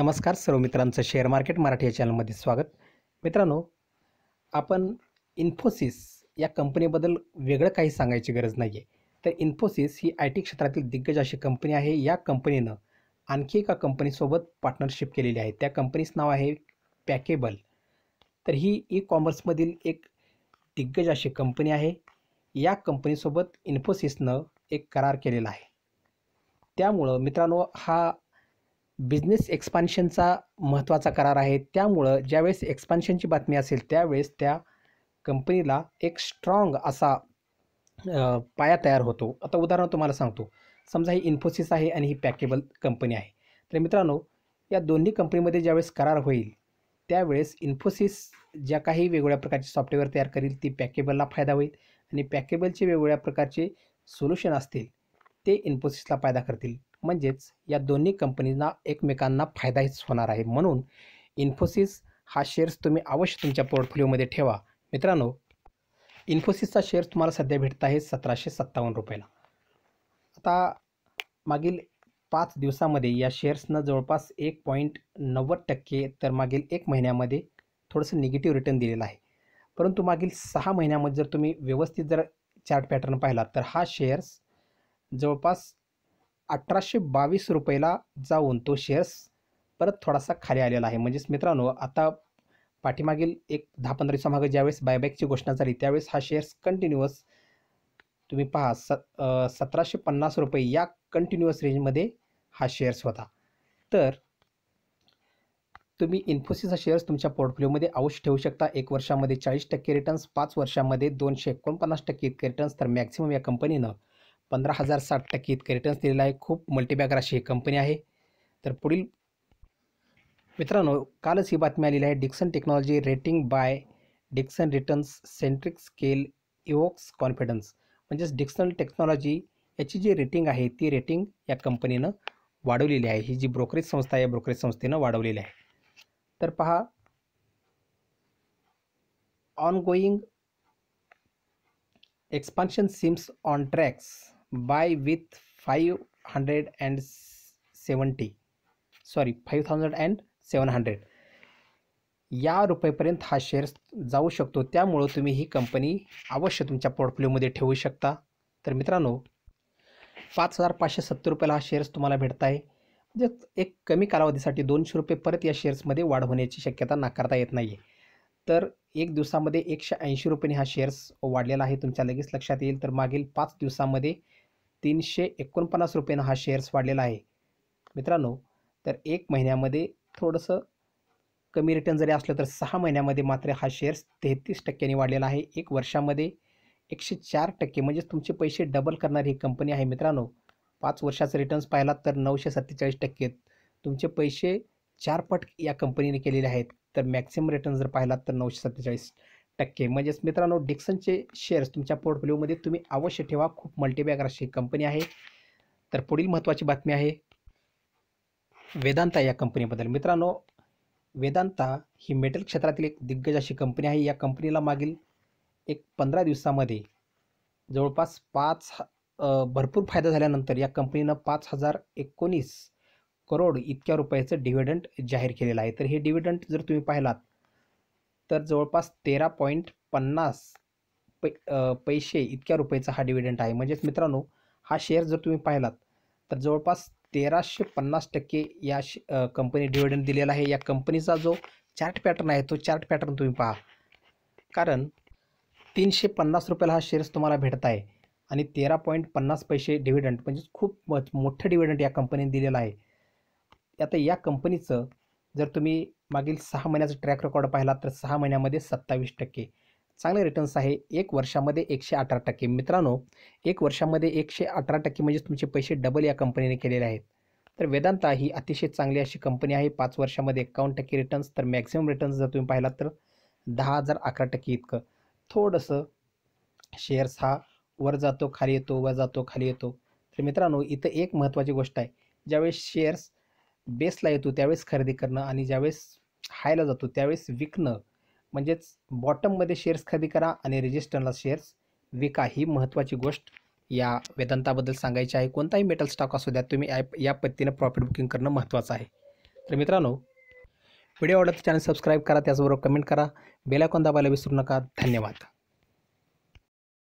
नमस्कार सर्व मित्रांचं share market Marathi या चॅनलमध्ये स्वागत मित्रांनो आपण इन्फोसिस या कंपनीबद्दल वेगळं काही सांगायची गरज नाही आहे तर इन्फोसिस ही आय टी क्षेत्रातील दिग्गज अशी कंपनी आहे या कंपनीनं आणखी एका कंपनीसोबत पार्टनरशिप केलेली आहे त्या कंपनीचं नाव आहे पॅकेबल तर ही ई कॉमर्समधील एक दिग्गज अशी कंपनी आहे या कंपनीसोबत इन्फोसिसनं एक करार केलेला आहे त्यामुळं मित्रांनो हा बिझनेस एक्सपान्शनचा महत्त्वाचा करार आहे त्यामुळं ज्यावेळेस एक्सपान्शनची बातमी असेल त्यावेळेस त्या कंपनीला एक स्ट्रॉंग असा पाया तयार होतो आता उदाहरण तुम्हाला सांगतो समजा ही इन्फोसिस आहे आणि ही पॅकेबल कंपनी आहे तर मित्रांनो या दोन्ही कंपनीमध्ये ज्यावेळेस करार होईल त्यावेळेस इन्फोसिस ज्या काही वेगवेगळ्या प्रकारचे सॉफ्टवेअर तयार करील ती पॅकेबलला फायदा होईल आणि पॅकेबलचे वेगवेगळ्या प्रकारचे सोल्युशन असतील ते इन्फोसिसला फायदा करतील म्हणजेच या दोन्ही कंपनींना एकमेकांना फायदाच होणार आहे म्हणून इन्फोसिस हा शेअर्स तुम्ही अवश्य तुमच्या पोर्टफोलिओमध्ये ठेवा मित्रांनो इन्फोसिसचा शेअर्स तुम्हाला सध्या भेटत आहे सतराशे सत्तावन्न रुपयाला आता मागील पाच दिवसामध्ये या शेअर्सनं जवळपास एक पॉईंट नव्वद टक्के तर मागील एक महिन्यामध्ये थोडंसं निगेटिव्ह रिटर्न दिलेलं आहे परंतु मागील सहा महिन्यामध्ये जर तुम्ही व्यवस्थित जर चार्ट पॅटर्न पाहिला तर हा शेअर्स जवळपास अठराशे बावीस रुपयाला जाऊन तो शेअर्स परत थोडासा खाली आलेला आहे म्हणजेच मित्रांनो आता पाठीमागील एक दहा पंधरा दिवसामागे ज्यावेळेस बायबॅकची घोषणा झाली त्यावेळेस हा शेअर्स कंटिन्युअस तुम्ही पहा स सतराशे पन्नास रुपये या कंटिन्युअस रेंजमध्ये हा शेअर्स होता तर तुम्ही इन्फोसिस हा शेअर्स तुमच्या पोर्टफोलिओमध्ये अवश्य ठेवू शकता एक वर्षामध्ये चाळीस टक्के रिटर्न्स पाच वर्षामध्ये दोनशे एकोणपन्नास टक्के इतके रिटर्न्स तर मॅक्झिमम या कंपनीनं पंधरा हजार साठ टक्के इतके रिटर्न्स दिलेला आहे खूप मल्टीबॅगर अशी ही कंपनी आहे तर पुढील मित्रांनो कालच ही बातमी आलेली आहे Dixon technology rating by Dixon returns centric scale evokes confidence म्हणजेच डिक्सन टेक्नॉलॉजी याची जी रेटिंग आहे ती रेटिंग या कंपनीनं वाढवलेली आहे ही जी ब्रोकरेज संस्था आहे या ब्रोकरेज संस्थेनं वाढवलेली आहे तर पहा ongoing expansion seems on tracks buy with five hundred and seventy sorry five thousand and seven hundred या रुपयेपर्यंत हा शेअर्स जाऊ शकतो त्यामुळं तुम्ही ही कंपनी अवश्य तुमच्या पोर्टफोलिओमध्ये ठेवू शकता तर मित्रांनो पाच हजार पाचशे सत्तर रुपयाला हा शेअर्स तुम्हाला भेटत आहे म्हणजे एक कमी कालावधीसाठी दोनशे रुपये परत या शेअर्समध्ये वाढ होण्याची शक्यता नाकारता येत नाही आहे तर एक दिवसामध्ये एकशे ऐंशी रुपयाने हा शेअर्स वाढलेला आहे तुमच्या लगेच लक्षात येईल तर मागील पाच दिवसामध्ये तीनशे एकोणपन्नास रुपयानं हा शेअर्स वाढलेला आहे मित्रांनो तर एक महिन्यामध्ये थोडंसं कमी रिटर्न जरी असलं तर सहा महिन्यामध्ये मात्र हा शेअर्स तेहतीस टक्क्यांनी वाढलेला आहे एक वर्षामध्ये एकशे चार टक्के म्हणजेच तुमचे पैसे डबल करणारी ही कंपनी आहे मित्रांनो पाच वर्षाचा रिटर्न्स पाहिलात तर नऊशे सत्तेचाळीस टक्के तुमचे पैसे चार पट या कंपनीने केलेले आहेत तर मॅक्सिमम रिटर्न जर पाहिलात तर नऊशे सत्तेचाळीस टक्के म्हणजेच मित्रांनो डिक्सनचे शेअर्स तुमच्या पोर्टफोलिओमध्ये तुम्ही अवश्य ठेवा खूप मल्टीबॅगर अशी कंपनी आहे तर पुढील महत्त्वाची बातमी आहे वेदांता या कंपनीबद्दल मित्रांनो वेदांता ही मेटल क्षेत्रातील एक दिग्गज अशी कंपनी आहे या कंपनीला मागील एक पंधरा दिवसामध्ये जवळपास पाच भरपूर फायदा झाल्यानंतर या कंपनीनं पाच हजार एकोणीस करोड इतक्या रुपयाचं डिव्हिडंट जाहीर केलेलं आहे तर हे डिव्हिडंट जर तुम्ही पाहिलात तर जवळपास तेरा पॉईंट पन्नास पैसे इतक्या रुपयाचा हा डिव्हिडंट आहे म्हणजेच मित्रांनो हा शेअर जर तुम्ही पाहिलात तर जवळपास तेराशे पन्नास टक्के या कंपनी डिव्हिडंड दिलेला आहे या कंपनीचा जो चार्ट पॅटर्न आहे तो चार्ट पॅटर्न तुम्ही पहा कारण तीनशे पन्नास रुपयाला हा शेअर्स तुम्हाला भेटत आहे आणि तेरा पॉईंट पन्नास पैसे डिव्हिडंट म्हणजेच खूप मोठं डिव्हिडंट या कंपनीने दिलेलं आहे आता या कंपनीचं जर तुम्ही मागील सहा महिन्याचा ट्रॅक रेकॉर्ड पाहिला तर सहा महिन्यामध्ये सत्तावीस टक्के चांगले रिटर्न्स आहे एक वर्षामध्ये एकशे अठरा टक्के मित्रांनो एक वर्षामध्ये एकशे अठरा टक्के म्हणजे तुमचे पैसे डबल या कंपनीने केलेले आहेत तर वेदांता ही अतिशय चांगली अशी कंपनी आहे पाच वर्षामध्ये एकावन्न टक्के रिटर्न्स तर मॅक्झिमम रिटर्न्स जर तुम्ही पाहिलात तर दहा हजार अकरा टक्के इतकं थोडंसं शेअर्स हा वर जातो खाली येतो वर जातो खाली येतो तर मित्रांनो इथं एक महत्त्वाची गोष्ट आहे ज्यावेळेस शेअर्स बेसला येतो त्यावेळेस खरेदी करणं आणि ज्यावेळेस हायला जातो त्यावेळेस विकणं म्हणजेच बॉटममध्ये शेअर्स खरेदी करा आणि रेजिस्टरला शेअर्स विका ही महत्त्वाची गोष्ट या वेदांताबद्दल सांगायची आहे कोणताही मेटल स्टॉक असू द्या तुम्ही या पद्धतीनं प्रॉफिट बुकिंग करणं महत्त्वाचं आहे तर मित्रांनो व्हिडिओ आवडला तर चॅनल सबस्क्राईब करा त्याचबरोबर कमेंट करा बेलायकॉन दाबायला विसरू नका धन्यवाद